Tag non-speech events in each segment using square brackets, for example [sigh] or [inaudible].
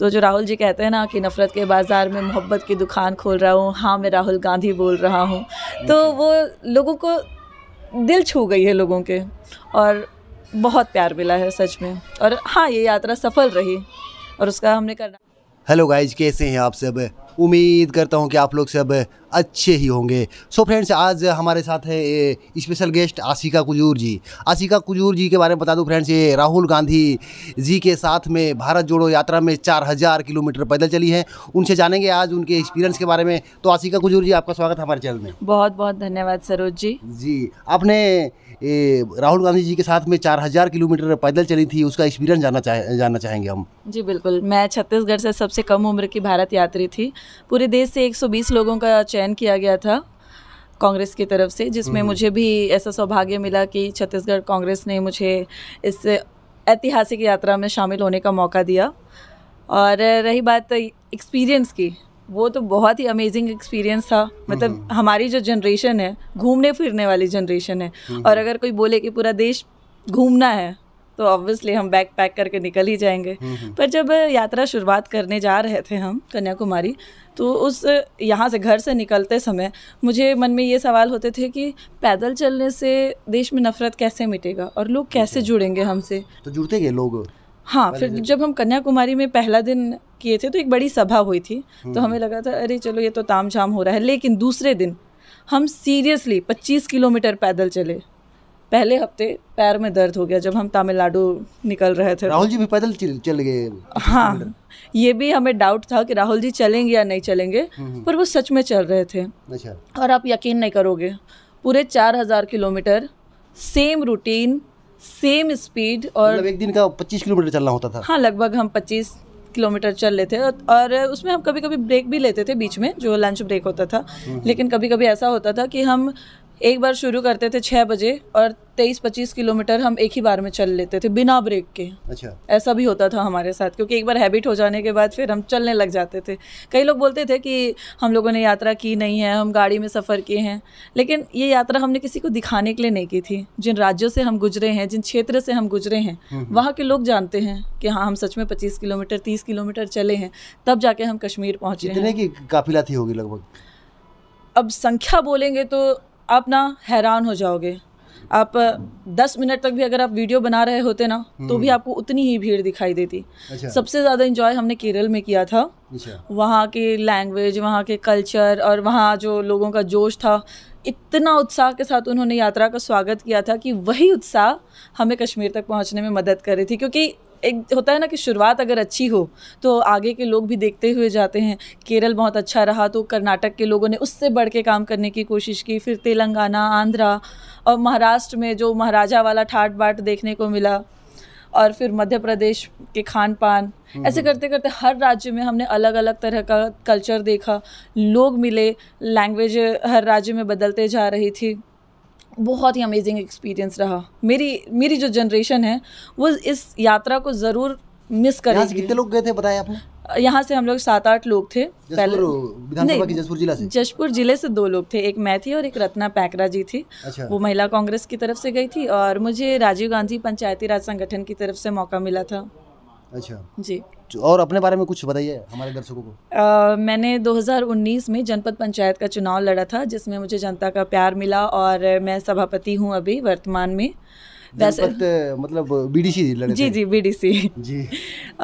तो जो राहुल जी कहते हैं ना कि नफ़रत के बाज़ार में मोहब्बत की दुकान खोल रहा हूँ हाँ मैं राहुल गांधी बोल रहा हूँ तो वो लोगों को दिल छू गई है लोगों के और बहुत प्यार मिला है सच में और हाँ ये यात्रा सफल रही और उसका हमने करना हेलो गाइज कैसे हैं आप सब उम्मीद करता हूं कि आप लोग सब अच्छे ही होंगे सो so फ्रेंड्स आज हमारे साथ है स्पेशल गेस्ट आशिका कुजूर जी आशिका कुजूर जी के बारे में बता दूं फ्रेंड्स ये राहुल गांधी जी के साथ में भारत जोड़ो यात्रा में चार हज़ार किलोमीटर पैदल चली हैं उनसे जानेंगे आज उनके एक्सपीरियंस के बारे में तो आशिका कुजूर जी आपका स्वागत है हमारे चैनल में बहुत बहुत धन्यवाद सरोज जी जी आपने ए, राहुल गांधी जी के साथ में चार हजार किलोमीटर पैदल चली थी उसका एक्सपीरियंस जानना चाहे जानना चाहेंगे हम जी बिल्कुल मैं छत्तीसगढ़ से सबसे कम उम्र की भारत यात्री थी पूरे देश से 120 लोगों का चयन किया गया था कांग्रेस की तरफ से जिसमें हम्म। मुझे भी ऐसा सौभाग्य मिला कि छत्तीसगढ़ कांग्रेस ने मुझे इस ऐतिहासिक यात्रा में शामिल होने का मौका दिया और रही बात एक्सपीरियंस की वो तो बहुत ही अमेजिंग एक्सपीरियंस था मतलब हम्म। हमारी जो जनरेशन है घूमने फिरने वाली जनरेशन है हम्म। और अगर कोई बोले कि पूरा देश घूमना है तो ऑब्वियसली हम बैग पैक करके निकल ही जाएंगे हम्म, पर जब यात्रा शुरुआत करने जा रहे थे हम कन्याकुमारी तो उस यहाँ से घर से निकलते समय मुझे मन में ये सवाल होते थे कि पैदल चलने से देश में नफरत कैसे मिटेगा और लोग कैसे जुड़ेंगे हमसे तो जुड़ते गए लोग हाँ फिर जब हम कन्याकुमारी में पहला दिन किए थे तो एक बड़ी सभा हुई थी तो हम्म। हमें लगा था अरे चलो ये तो ताम झाम हो रहा है लेकिन दूसरे दिन हम सीरियसली 25 किलोमीटर पैदल चले पहले हफ्ते पैर में दर्द हो गया जब हम तमिलनाडु निकल रहे थे राहुल जी भी पैदल चल, चल गए हाँ ये भी हमें डाउट था कि राहुल जी चलेंगे या नहीं चलेंगे हम्म। पर वो सच में चल रहे थे अच्छा और आप यकीन नहीं करोगे पूरे चार हज़ार kilometre same routine same speed और मतलब एक दिन का 25 किलोमीटर चलना होता था हाँ लगभग हम 25 किलोमीटर चल लेते और उसमें हम कभी कभी ब्रेक भी लेते थे बीच में जो लंच ब्रेक होता था हम्म। लेकिन कभी कभी ऐसा होता था कि हम एक बार शुरू करते थे छः बजे और तेईस पच्चीस किलोमीटर हम एक ही बार में चल लेते थे बिना ब्रेक के अच्छा ऐसा भी होता था हमारे साथ क्योंकि एक बार हैबिट हो जाने के बाद फिर हम चलने लग जाते थे कई लोग बोलते थे कि हम लोगों ने यात्रा की नहीं है हम गाड़ी में सफ़र किए हैं लेकिन ये यात्रा हमने किसी को दिखाने के लिए नहीं की थी जिन राज्यों से हम गुजरे हैं जिन क्षेत्र से हम गुजरे हैं हम्म, हम्म। वहाँ के लोग जानते हैं कि हाँ हम सच में पच्चीस किलोमीटर तीस किलोमीटर चले हैं तब जाके हम कश्मीर पहुँचे काफिला थी होगी लगभग अब संख्या बोलेंगे तो आप ना हैरान हो जाओगे आप दस मिनट तक भी अगर आप वीडियो बना रहे होते ना तो भी हम्म। आपको उतनी ही भीड़ दिखाई देती अच्छा। सबसे ज़्यादा इंजॉय हमने केरल में किया था अच्छा। वहाँ के लैंग्वेज वहाँ के कल्चर और वहाँ जो लोगों का जोश था इतना उत्साह के साथ उन्होंने यात्रा का स्वागत किया था कि वही उत्साह हमें कश्मीर तक पहुँचने में मदद कर रही थी क्योंकि एक होता है ना कि शुरुआत अगर अच्छी हो तो आगे के लोग भी देखते हुए जाते हैं केरल बहुत अच्छा रहा तो कर्नाटक के लोगों ने उससे बढ़ के काम करने की कोशिश की फिर तेलंगाना आंध्रा और महाराष्ट्र में जो महाराजा वाला ठाट बाट देखने को मिला और फिर मध्य प्रदेश के खान पान हम्म, ऐसे हम्म। करते करते हर राज्य में हमने अलग अलग तरह का कल्चर देखा लोग मिले लैंग्वेज हर राज्य में बदलते जा रही थी बहुत ही अमेजिंग एक्सपीरियंस रहा मेरी मेरी जो जनरेशन है वो इस यात्रा को ज़रूर मिस कर कितने लोग गए थे बताया आपने यहाँ से हम लोग सात आठ लोग थे पहले जशपुर जिला से जशपुर जिले से दो लोग थे एक मैं थी और एक रत्ना पैकरा जी थी अच्छा। वो महिला कांग्रेस की तरफ से गई थी और मुझे राजीव गांधी पंचायती राज संगठन की तरफ से मौका मिला था अच्छा जी और अपने बारे में कुछ बताइए हमारे दर्शकों को आ, मैंने 2019 में जनपद पंचायत का चुनाव लड़ा था जिसमें मुझे जनता का प्यार मिला और मैं सभापति हूँ अभी वर्तमान में वैसे मतलब बीडीसी लड़े जी जी बीडीसी जी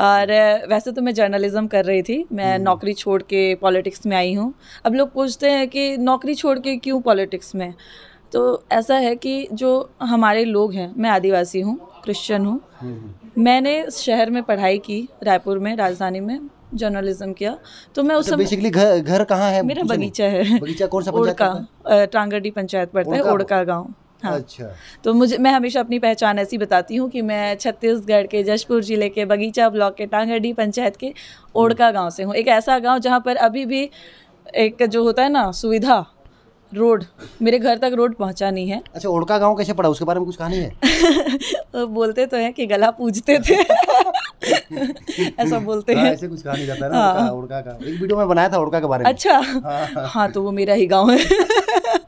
और वैसे तो मैं जर्नलिज्म कर रही थी मैं हम्म। नौकरी छोड़ के पॉलिटिक्स में आई हूँ अब लोग पूछते हैं कि नौकरी छोड़ के क्यों पॉलिटिक्स में तो ऐसा है कि जो हमारे लोग हैं मैं आदिवासी हूँ क्रिश्चियन हूँ हम्म, हम्म। मैंने शहर में पढ़ाई की रायपुर में राजधानी में जर्नलिज्म किया तो मैं उस तो समय बेसिकली घर घर कहाँ है मेरा बगीचा है बगीचा कौन सा ओड़का टांगडी पंचायत पड़ता है ओड़का गाँव हाँ अच्छा तो मुझे मैं हमेशा अपनी पहचान ऐसी बताती हूँ कि मैं छत्तीसगढ़ के जशपुर जिले के बगीचा ब्लॉक के टांगडी पंचायत के ओड़का गांव से हूँ एक ऐसा गांव जहाँ पर अभी भी एक जो होता है ना सुविधा रोड मेरे घर तक रोड पहुंचा नहीं है अच्छा ओड़का गांव कैसे पड़ा उसके बारे में कुछ कहानी है [laughs] बोलते तो है कि गला पूजते थे [laughs] [laughs] ऐसा [laughs] बोलते हैं ऐसे कुछ कहा नहीं जाता है हाँ। उड़का उड़का का एक वीडियो में बनाया था उड़का के बारे में अच्छा हाँ, हाँ तो वो मेरा ही गांव है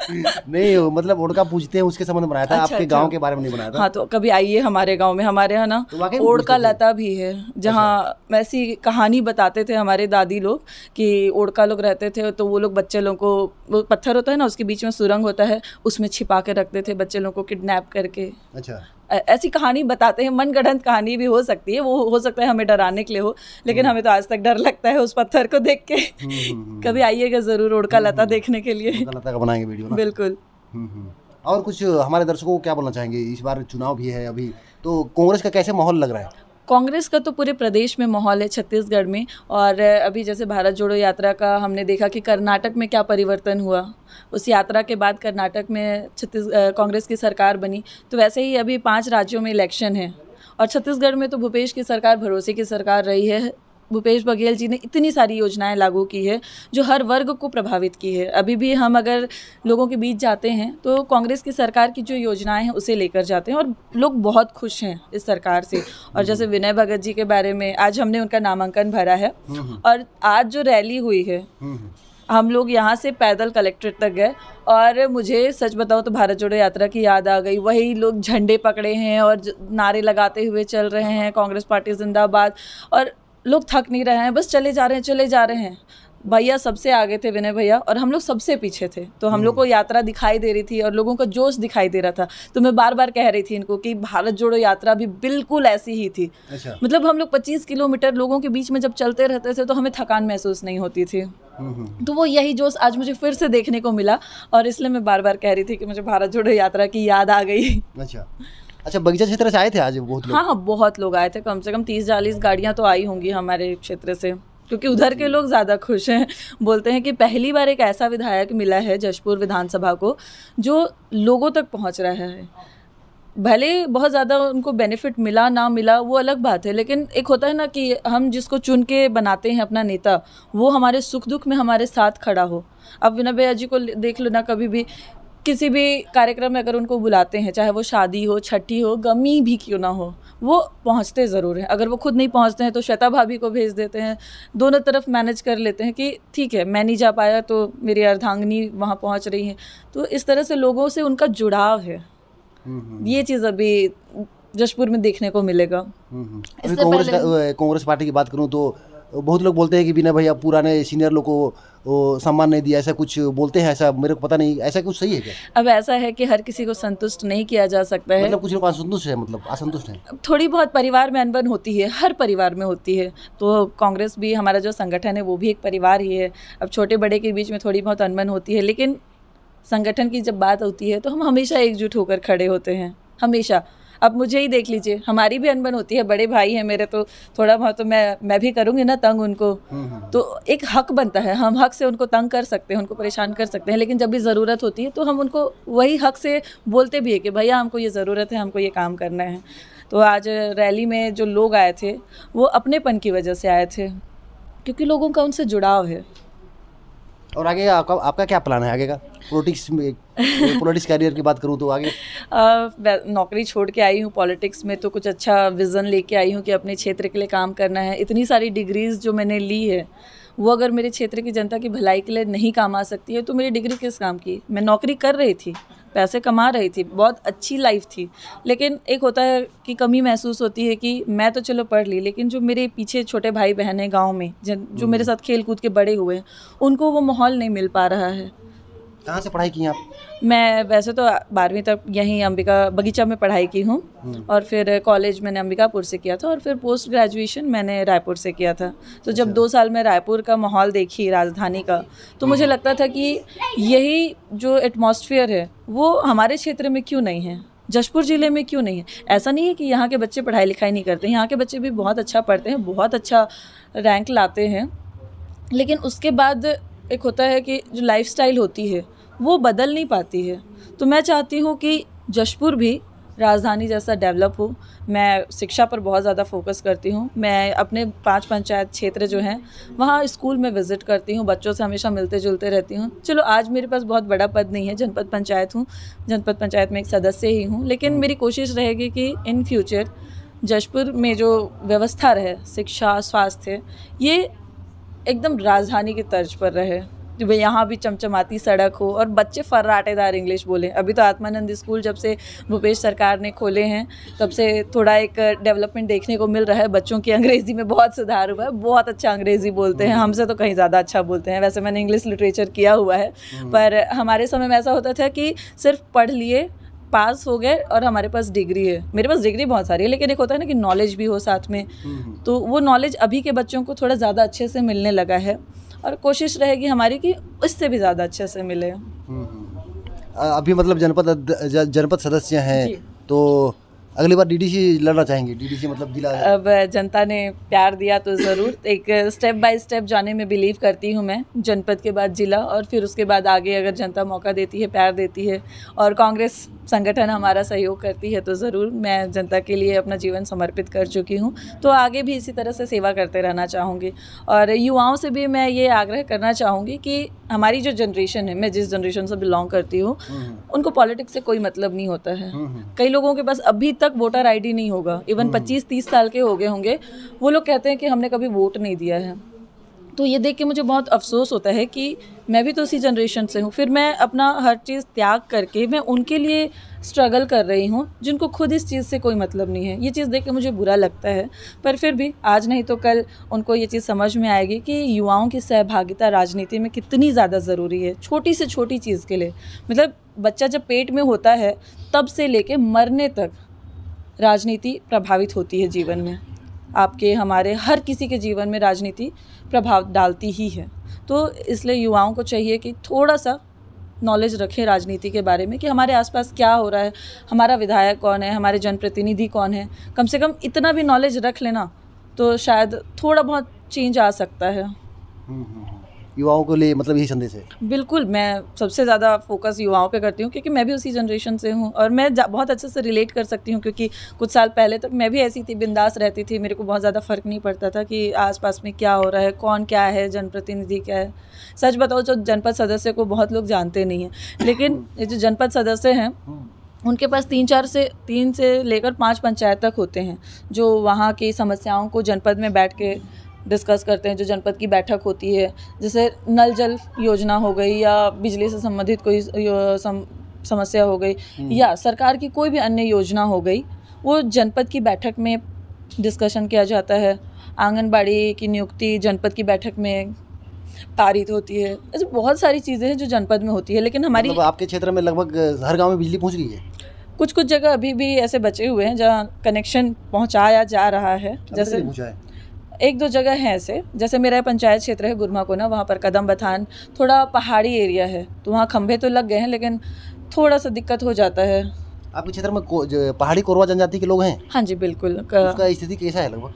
[laughs] नहीं मतलब उड़का पूछते हैं उसके संबंध में बनाया था अच्छा, आपके अच्छा। गांव के बारे में नहीं बनाया था हाँ तो कभी आइए हमारे गांव में हमारे यहाँ ना तो ओड़का लता भी है जहाँ अच्छा। ऐसी कहानी बताते थे हमारे दादी लोग कि ओड़का लोग रहते थे तो वो लोग बच्चे लोगों को वो पत्थर होता है ना उसके बीच में सुरंग होता है उसमें छिपा के रखते थे बच्चे लोगों को किडनेप करके अच्छा ऐसी कहानी बताते हैं मनगढ़ंत कहानी भी हो सकती है वो हो सकता है हमें डराने के लिए हो लेकिन हम्म। हमें तो आज तक डर लगता है उस पत्थर को देख के हम्म, हम्म, कभी आइएगा ज़रूर उड़का लता देखने के लिए लता का बनाएंगे वीडियो बिल्कुल और कुछ हमारे दर्शकों को क्या बोलना चाहेंगे इस बार चुनाव भी है अभी तो कांग्रेस का कैसे माहौल लग रहा है कांग्रेस का तो पूरे प्रदेश में माहौल है छत्तीसगढ़ में और अभी जैसे भारत जोड़ो यात्रा का हमने देखा कि कर्नाटक में क्या परिवर्तन हुआ उस यात्रा के बाद कर्नाटक में छत्तीस कांग्रेस की सरकार बनी तो वैसे ही अभी पांच राज्यों में इलेक्शन है और छत्तीसगढ़ में तो भूपेश की सरकार भरोसे की सरकार रही है भूपेश बघेल जी ने इतनी सारी योजनाएं लागू की है जो हर वर्ग को प्रभावित की है अभी भी हम अगर लोगों के बीच जाते हैं तो कांग्रेस की सरकार की जो योजनाएं हैं उसे लेकर जाते हैं और लोग बहुत खुश हैं इस सरकार से और हम्म। जैसे विनय भगत जी के बारे में आज हमने उनका नामांकन भरा है हम्म, हम्म। और आज जो रैली हुई है हम लोग यहाँ से पैदल कलेक्ट्रेट तक गए और मुझे सच बताओ तो भारत जोड़ो यात्रा की याद आ गई वही लोग झंडे पकड़े हैं और नारे लगाते हुए चल रहे हैं कांग्रेस पार्टी जिंदाबाद और लोग थक नहीं रहे हैं बस चले जा रहे हैं चले जा रहे हैं भैया सबसे आगे थे विनय भैया और हम लोग सबसे पीछे थे तो हम लोग को हम्म। यात्रा दिखाई दे रही थी और लोगों का जोश दिखाई दे रहा था तो मैं बार बार कह रही थी इनको कि भारत जोड़ो यात्रा भी बिल्कुल ऐसी ही थी अच्छा। मतलब हम लोग पच्चीस किलोमीटर लोगों के बीच में जब चलते रहते थे तो हमें थकान महसूस नहीं होती थी हम्म, हम्म, तो वो यही जोश आज मुझे फिर से देखने को मिला और इसलिए मैं बार बार कह रही थी कि मुझे भारत जोड़ो यात्रा की याद आ गई अच्छा अच्छा बगीचा क्षेत्र से आए थे आज बहुत लोग हाँ हाँ बहुत लोग आए थे कम से कम तीस चालीस गाड़ियाँ तो आई होंगी हमारे क्षेत्र से क्योंकि उधर के लोग ज़्यादा खुश हैं बोलते हैं कि पहली बार एक ऐसा विधायक मिला है जशपुर विधानसभा को जो लोगों तक पहुंच रहा है भले बहुत ज़्यादा उनको बेनिफिट मिला ना मिला वो अलग बात है लेकिन एक होता है ना कि हम जिसको चुन के बनाते हैं अपना नेता वो हमारे सुख दुख में हमारे साथ खड़ा हो अब विनय भैया जी को देख लो ना कभी भी किसी भी कार्यक्रम में अगर उनको बुलाते हैं चाहे वो शादी हो छठी हो गमी भी क्यों ना हो वो पहुँचते ज़रूर हैं अगर वो खुद नहीं पहुँचते हैं तो श्वेता भाभी को भेज देते हैं दोनों तरफ मैनेज कर लेते हैं कि ठीक है मैं नहीं जा पाया तो मेरी अर्धांगनी वहाँ पहुँच रही है तो इस तरह से लोगों से उनका जुड़ाव है हम्म, हम्म, हम्म। ये चीज़ अभी जशपुर में देखने को मिलेगा कांग्रेस पार्टी की बात करूँ तो बहुत लोग बोलते हैं कि बिना भैया पुराने सीनियर लोग को सम्मान नहीं दिया ऐसा कुछ बोलते हैं ऐसा मेरे को पता नहीं ऐसा कुछ सही है क्या अब ऐसा है कि हर किसी को संतुष्ट नहीं किया जा सकता है मतलब कुछ लोग असंतुष्ट है मतलब असंतुष्ट है थोड़ी बहुत परिवार में अनबन होती है हर परिवार में होती है तो कांग्रेस भी हमारा जो संगठन है वो भी एक परिवार ही है अब छोटे बड़े के बीच में थोड़ी बहुत अनबन होती है लेकिन संगठन की जब बात होती है तो हम हमेशा एकजुट होकर खड़े होते हैं हमेशा अब मुझे ही देख लीजिए हमारी भी अनबन होती है बड़े भाई हैं मेरे तो थोड़ा बहुत तो मैं मैं भी करूँगी ना तंग उनको हम्म, हम्म, हम्म। तो एक हक बनता है हम हक से उनको तंग कर सकते हैं उनको परेशान कर सकते हैं लेकिन जब भी ज़रूरत होती है तो हम उनको वही हक से बोलते भी है कि भैया हमको ये ज़रूरत है हमको ये काम करना है तो आज रैली में जो लोग आए थे वो अपनेपन की वजह से आए थे क्योंकि लोगों का उनसे जुड़ाव है और आगे आपका आपका क्या प्लान है आगे का पॉलिटिक्स में पॉलिटिक्स [laughs] कैरियर की बात करूँ तो आगे आ, नौकरी छोड़ के आई हूँ पॉलिटिक्स में तो कुछ अच्छा विज़न लेके आई हूँ कि अपने क्षेत्र के लिए काम करना है इतनी सारी डिग्रीज़ जो मैंने ली है वो अगर मेरे क्षेत्र की जनता की भलाई के लिए नहीं काम आ सकती है तो मेरी डिग्री किस काम की मैं नौकरी कर रही थी पैसे कमा रही थी बहुत अच्छी लाइफ थी लेकिन एक होता है कि कमी महसूस होती है कि मैं तो चलो पढ़ ली लेकिन जो मेरे पीछे छोटे भाई बहन हैं गाँव में जो मेरे हम्म। साथ खेल कूद के बड़े हुए हैं उनको वो माहौल नहीं मिल पा रहा है कहाँ से पढ़ाई की आप मैं वैसे तो बारहवीं तक यहीं अंबिका बगीचा में पढ़ाई की हूँ हम्म। और फिर कॉलेज मैंने अंबिकापुर से किया था और फिर पोस्ट ग्रेजुएशन मैंने रायपुर से किया था तो जब अच्छा। दो साल में रायपुर का माहौल देखी राजधानी का तो मुझे हम्म। लगता था कि यही जो एटमोसफियर है वो हमारे क्षेत्र में क्यों नहीं है जशपुर ज़िले में क्यों नहीं है ऐसा नहीं है कि यहाँ के बच्चे पढ़ाई लिखाई नहीं करते यहाँ के बच्चे भी बहुत अच्छा पढ़ते हैं बहुत अच्छा रैंक लाते हैं लेकिन उसके बाद एक होता है कि जो लाइफ होती है वो बदल नहीं पाती है तो मैं चाहती हूँ कि जशपुर भी राजधानी जैसा डेवलप हो मैं शिक्षा पर बहुत ज़्यादा फोकस करती हूँ मैं अपने पांच पंचायत क्षेत्र जो हैं वहाँ स्कूल में विज़िट करती हूँ बच्चों से हमेशा मिलते जुलते रहती हूँ चलो आज मेरे पास बहुत बड़ा पद नहीं है जनपद पंचायत हूँ जनपद पंचायत में एक सदस्य ही हूँ लेकिन हाँ। मेरी कोशिश रहेगी कि इन फ्यूचर जशपुर में जो व्यवस्था रहे शिक्षा स्वास्थ्य ये एकदम राजधानी की तर्ज पर रहे यहाँ भी चमचमाती सड़क हो और बच्चे फर्राटेदार इंग्लिश बोले अभी तो आत्मानंद स्कूल जब से भूपेश सरकार ने खोले हैं तब से थोड़ा एक डेवलपमेंट देखने को मिल रहा है बच्चों की अंग्रेज़ी में बहुत सुधार हुआ है बहुत अच्छा अंग्रेज़ी बोलते हैं हम्म। हमसे तो कहीं ज़्यादा अच्छा बोलते हैं वैसे मैंने इंग्लिश लिटरेचर किया हुआ है हम्म। पर हमारे समय में ऐसा होता था कि सिर्फ पढ़ लिए पास हो गए और हमारे पास डिग्री है मेरे पास डिग्री बहुत सारी है लेकिन एक होता है ना कि नॉलेज भी हो साथ में हम्म। तो वो नॉलेज अभी के बच्चों को थोड़ा ज़्यादा अच्छे से मिलने लगा है और कोशिश रहेगी हमारी कि उससे भी ज़्यादा अच्छे से मिले हम्म। अभी मतलब जनपद जनपद सदस्य हैं तो अगली बार डीडीसी लड़ना चाहेंगे डीडीसी मतलब जिला अब जनता ने प्यार दिया तो ज़रूर [laughs] एक स्टेप बाय स्टेप जाने में बिलीव करती हूँ मैं जनपद के बाद जिला और फिर उसके बाद आगे अगर जनता मौका देती है प्यार देती है और कांग्रेस संगठन हमारा सहयोग करती है तो ज़रूर मैं जनता के लिए अपना जीवन समर्पित कर चुकी हूँ तो आगे भी इसी तरह से सेवा करते रहना चाहूँगी और युवाओं से भी मैं ये आग्रह करना चाहूँगी कि हमारी जो जनरेशन है मैं जिस जनरेशन से बिलोंग करती हूँ हम्म, हम्म। उनको पॉलिटिक्स से कोई मतलब नहीं होता है हम्म, कई लोगों के पास अभी तक वोटर आईडी नहीं होगा इवन 25-30 साल के हो गए होंगे वो लोग कहते हैं कि हमने कभी वोट नहीं दिया है तो ये देख के मुझे बहुत अफसोस होता है कि मैं भी तो उसी जनरेशन से हूँ फिर मैं अपना हर चीज़ त्याग करके मैं उनके लिए स्ट्रगल कर रही हूँ जिनको खुद इस चीज़ से कोई मतलब नहीं है ये चीज़ देख के मुझे बुरा लगता है पर फिर भी आज नहीं तो कल उनको ये चीज़ समझ में आएगी कि युवाओं की सहभागिता राजनीति में कितनी ज़्यादा ज़रूरी है छोटी से छोटी चीज़ के लिए मतलब बच्चा जब पेट में होता है तब से लेके मरने तक राजनीति प्रभावित होती है जीवन में आपके हमारे हर किसी के जीवन में राजनीति प्रभाव डालती ही है तो इसलिए युवाओं को चाहिए कि थोड़ा सा नॉलेज रखें राजनीति के बारे में कि हमारे आसपास क्या हो रहा है हमारा विधायक कौन है हमारे जनप्रतिनिधि कौन है कम से कम इतना भी नॉलेज रख लेना तो शायद थोड़ा बहुत चेंज आ सकता है हम्म, हम्म, हम्म। युवाओं के लिए मतलब यही संदेश है बिल्कुल मैं सबसे ज़्यादा फोकस युवाओं पे करती हूँ क्योंकि मैं भी उसी जनरेशन से हूँ और मैं बहुत अच्छे से रिलेट कर सकती हूँ क्योंकि कुछ साल पहले तक तो मैं भी ऐसी थी बिंदास रहती थी मेरे को बहुत ज़्यादा फ़र्क नहीं पड़ता था कि आसपास में क्या हो रहा है कौन क्या है जनप्रतिनिधि क्या है सच बताओ जो जनपद सदस्य को बहुत लोग जानते नहीं हैं लेकिन ये जो जनपद सदस्य हैं उनके पास तीन चार से तीन से लेकर पाँच पंचायत तक होते हैं जो वहाँ की समस्याओं को जनपद में बैठ के डिस्कस करते हैं जो जनपद की बैठक होती है जैसे नल जल योजना हो गई या बिजली से संबंधित कोई सम, समस्या हो गई हम्म। या सरकार की कोई भी अन्य योजना हो गई वो जनपद की बैठक में डिस्कशन किया जाता है आंगनबाड़ी की नियुक्ति जनपद की बैठक में पारित होती है ऐसे बहुत सारी चीज़ें हैं जो जनपद में होती है लेकिन हमारी मतलब आपके क्षेत्र में लगभग हर गांव में बिजली पहुंच गई है कुछ कुछ जगह अभी भी ऐसे बचे हुए हैं जहाँ कनेक्शन पहुंचाया जा रहा है जैसे एक दो जगह हैं ऐसे जैसे मेरा पंचायत क्षेत्र है गुरमा को ना वहाँ पर कदम बथान थोड़ा पहाड़ी एरिया है तो वहाँ खंभे तो लग गए हैं लेकिन थोड़ा सा दिक्कत हो जाता है आपके क्षेत्र में पहाड़ी कोरवा जनजाति के लोग हैं हाँ जी बिल्कुल तो उसका स्थिति कैसा है लगभग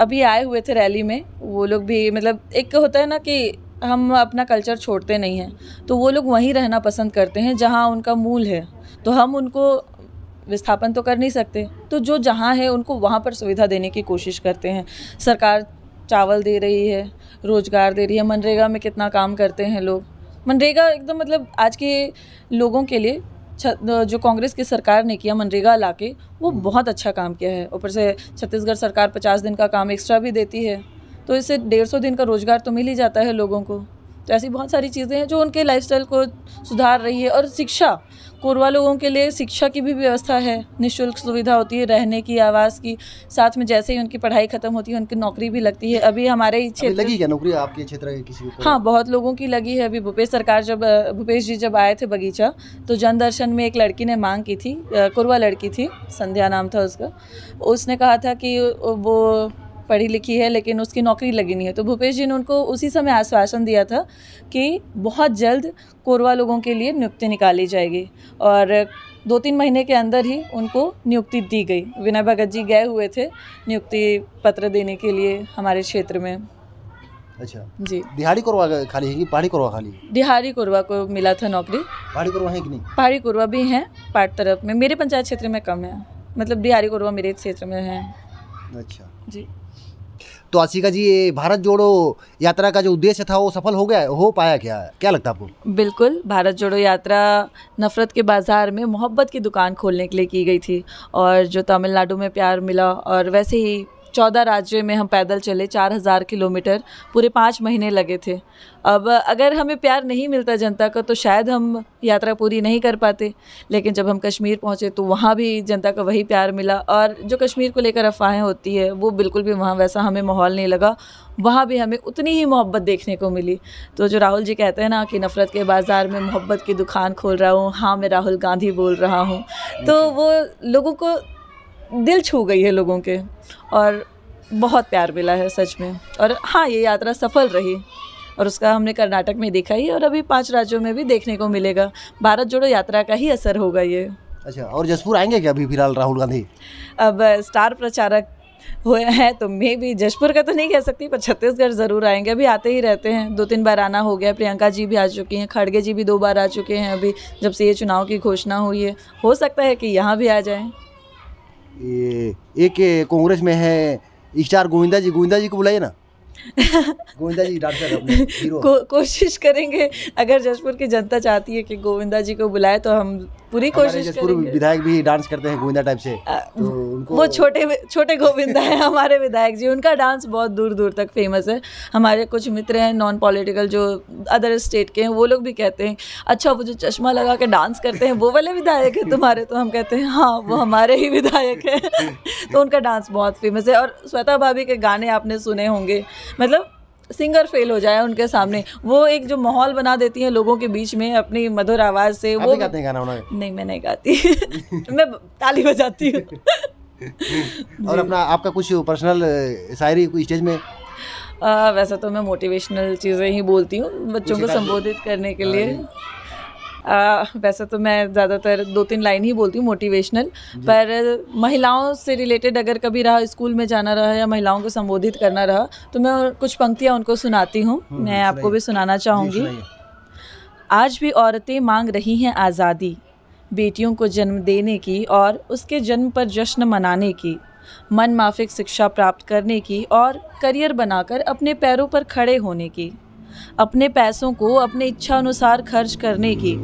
अभी आए हुए थे रैली में वो लोग भी मतलब एक होता है ना कि हम अपना कल्चर छोड़ते नहीं हैं तो वो लोग वहीं रहना पसंद करते हैं जहाँ उनका मूल है तो हम उनको विस्थापन तो कर नहीं सकते तो जो जहाँ है उनको वहाँ पर सुविधा देने की कोशिश करते हैं सरकार चावल दे रही है रोज़गार दे रही है मनरेगा में कितना काम करते हैं लोग मनरेगा एकदम मतलब आज के लोगों के लिए जो कांग्रेस की सरकार ने किया मनरेगा ला के वो बहुत अच्छा काम किया है ऊपर से छत्तीसगढ़ सरकार पचास दिन का काम एक्स्ट्रा भी देती है तो इससे डेढ़ सौ दिन का रोज़गार तो मिल ही जाता है लोगों को तो ऐसी बहुत सारी चीज़ें हैं जो उनके लाइफस्टाइल को सुधार रही है और शिक्षा कोरवा लोगों के लिए शिक्षा की भी व्यवस्था है निःशुल्क सुविधा होती है रहने की आवास की साथ में जैसे ही उनकी पढ़ाई खत्म होती है उनकी नौकरी भी लगती है अभी हमारे क्षेत्र लगी क्या नौकरी आपके क्षेत्र के किसी को हाँ बहुत लोगों की लगी है अभी भूपेश सरकार जब भूपेश जी जब आए थे बगीचा तो जनदर्शन में एक लड़की ने मांग की थी कोरवा लड़की थी संध्या नाम था उसका उसने कहा था कि वो पढ़ी लिखी है लेकिन उसकी नौकरी लगी नहीं है तो भूपेश जी ने उनको उसी समय आश्वासन दिया था कि बहुत जल्द कोरवा लोगों के लिए नियुक्ति निकाली जाएगी और दो तीन महीने के अंदर ही उनको नियुक्ति दी गई विनय भगत जी गए हुए थे नियुक्ति पत्र देने के लिए हमारे क्षेत्र में अच्छा जी दिहाड़ी कोरवा खाली है कि पहाड़ी कोरवा खाली है दिहाड़ी कोरवा को मिला था नौकरी पहाड़ी कोरवा है कि नहीं पहाड़ी कोरवा भी है पाट तरफ में मेरे पंचायत क्षेत्र में कम है मतलब दिहाड़ी कोरवा मेरे क्षेत्र में है अच्छा जी तो आशिका जी ये भारत जोड़ो यात्रा का जो उद्देश्य था वो सफल हो गया हो पाया क्या क्या लगता है आपको बिल्कुल भारत जोड़ो यात्रा नफ़रत के बाज़ार में मोहब्बत की दुकान खोलने के लिए की गई थी और जो तमिलनाडु में प्यार मिला और वैसे ही चौदह राज्यों में हम पैदल चले चार हज़ार किलोमीटर पूरे पाँच महीने लगे थे अब अगर हमें प्यार नहीं मिलता जनता का तो शायद हम यात्रा पूरी नहीं कर पाते लेकिन जब हम कश्मीर पहुँचे तो वहाँ भी जनता का वही प्यार मिला और जो कश्मीर को लेकर अफवाहें होती है वो बिल्कुल भी वहाँ वैसा हमें माहौल नहीं लगा वहाँ भी हमें उतनी ही मोहब्बत देखने को मिली तो जो राहुल जी कहते हैं ना कि नफ़रत के बाज़ार में मोहब्बत की दुकान खोल रहा हूँ हाँ मैं राहुल गांधी बोल रहा हूँ तो वो लोगों को दिल छू गई है लोगों के और बहुत प्यार मिला है सच में और हाँ ये यात्रा सफल रही और उसका हमने कर्नाटक में देखा ही और अभी पांच राज्यों में भी देखने को मिलेगा भारत जोड़ो यात्रा का ही असर होगा ये अच्छा और जसपुर आएंगे क्या अभी फिलहाल राहुल गांधी अब स्टार प्रचारक हुए हैं तो मे भी जशपुर का तो नहीं कह सकती पर छत्तीसगढ़ ज़रूर आएंगे अभी आते ही रहते हैं दो तीन बार आना हो गया प्रियंका जी भी आ चुकी हैं खड़गे जी भी दो बार आ चुके हैं अभी जब से ये चुनाव की घोषणा हुई है हो सकता है कि यहाँ भी आ जाएं एक कांग्रेस में है इश्तार गोविंदा जी गोविंदा जी को बुलाइए ना गोविंदा जी डॉक्टर को, कोशिश करेंगे अगर जशपुर की जनता चाहती है कि गोविंदा जी को बुलाए तो हम पूरी कोशिश जशपुर विधायक भी डांस करते हैं गोविंदा टाइप से आ, तो उनको वो छोटे छोटे गोविंदा हैं हमारे विधायक जी उनका डांस बहुत दूर दूर तक फेमस है हमारे कुछ मित्र हैं नॉन पॉलिटिकल जो अदर स्टेट के हैं वो लोग भी कहते हैं अच्छा वो जो चश्मा लगा के डांस करते हैं वो वाले विधायक है तुम्हारे तो हम कहते हैं हाँ वो हमारे ही विधायक है [laughs] तो उनका डांस बहुत फेमस है और श्वेता भाभी के गाने आपने सुने होंगे मतलब सिंगर फेल हो जाए उनके सामने वो एक जो माहौल बना देती हैं लोगों के बीच में अपनी मधुर आवाज से वो गाते गाना उन्होंने नहीं मैं नहीं गाती [laughs] मैं ताली बजाती हूँ [laughs] और अपना आपका कुछ पर्सनल शायरी कोई स्टेज में आ, वैसा तो मैं मोटिवेशनल चीज़ें ही बोलती हूँ बच्चों को संबोधित करने के हाँ लिए वैसे तो मैं ज़्यादातर दो तीन लाइन ही बोलती हूँ मोटिवेशनल पर महिलाओं से रिलेटेड अगर कभी रहा स्कूल में जाना रहा या महिलाओं को संबोधित करना रहा तो मैं कुछ पंक्तियाँ उनको सुनाती हूँ हम्म, मैं हम्म, आपको भी सुनाना चाहूँगी आज भी औरतें मांग रही हैं आज़ादी बेटियों को जन्म देने की और उसके जन्म पर जश्न मनाने की मन माफिक शिक्षा प्राप्त करने की और करियर बनाकर अपने पैरों पर खड़े होने की अपने पैसों को अपने इच्छा अनुसार खर्च करने की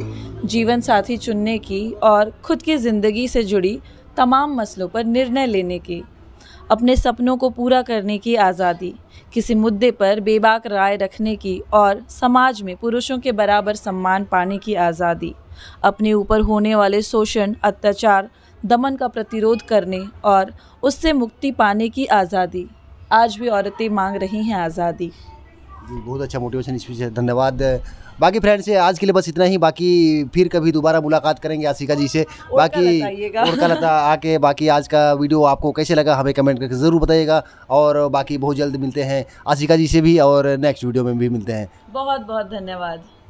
जीवन साथी चुनने की और खुद की ज़िंदगी से जुड़ी तमाम मसलों पर निर्णय लेने की अपने सपनों को पूरा करने की आज़ादी किसी मुद्दे पर बेबाक राय रखने की और समाज में पुरुषों के बराबर सम्मान पाने की आज़ादी अपने ऊपर होने वाले शोषण अत्याचार दमन का प्रतिरोध करने और उससे मुक्ति पाने की आज़ादी आज भी औरतें मांग रही हैं आज़ादी जी बहुत अच्छा मोटिवेशन स्पीच है धन्यवाद बाकी फ्रेंड्स आज के लिए बस इतना ही बाकी फिर कभी दोबारा मुलाकात करेंगे आशिका जी से बाकी और कल आके बाकी आज का वीडियो आपको कैसे लगा हमें कमेंट करके ज़रूर बताइएगा और बाकी बहुत जल्द मिलते हैं आशिका जी से भी और नेक्स्ट वीडियो में भी मिलते हैं बहुत बहुत धन्यवाद